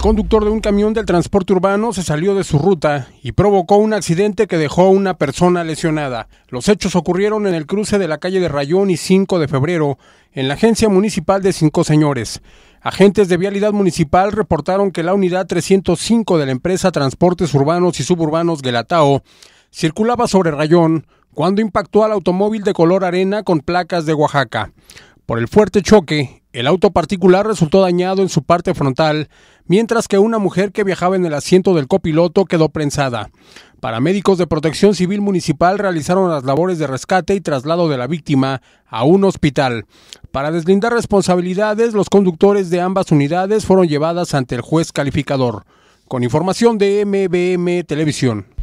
conductor de un camión del transporte urbano se salió de su ruta y provocó un accidente que dejó a una persona lesionada. Los hechos ocurrieron en el cruce de la calle de Rayón y 5 de febrero, en la agencia municipal de Cinco Señores. Agentes de Vialidad Municipal reportaron que la unidad 305 de la empresa Transportes Urbanos y Suburbanos Gelatao circulaba sobre Rayón cuando impactó al automóvil de color arena con placas de Oaxaca. Por el fuerte choque, el auto particular resultó dañado en su parte frontal, mientras que una mujer que viajaba en el asiento del copiloto quedó prensada. Paramédicos de Protección Civil Municipal realizaron las labores de rescate y traslado de la víctima a un hospital. Para deslindar responsabilidades, los conductores de ambas unidades fueron llevadas ante el juez calificador. Con información de MBM Televisión.